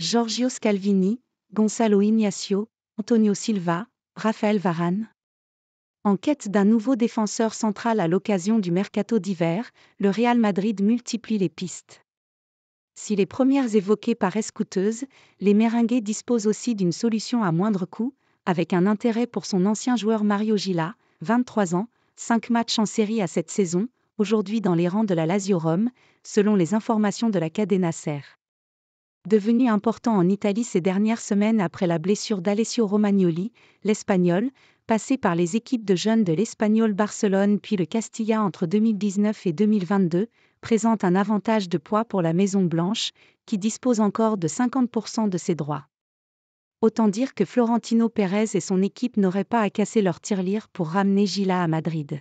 Giorgio Scalvini, Gonzalo Ignacio, Antonio Silva, Rafael Varane. En quête d'un nouveau défenseur central à l'occasion du mercato d'hiver, le Real Madrid multiplie les pistes. Si les premières évoquées paraissent coûteuses, les Meringues disposent aussi d'une solution à moindre coût, avec un intérêt pour son ancien joueur Mario Gila, 23 ans, 5 matchs en série à cette saison, aujourd'hui dans les rangs de la Lazio Rome, selon les informations de la Cadena Ser. Devenu important en Italie ces dernières semaines après la blessure d'Alessio Romagnoli, l'Espagnol, passé par les équipes de jeunes de l'Espagnol Barcelone puis le Castilla entre 2019 et 2022, présente un avantage de poids pour la Maison Blanche, qui dispose encore de 50% de ses droits. Autant dire que Florentino Pérez et son équipe n'auraient pas à casser leur tirelire pour ramener Gila à Madrid.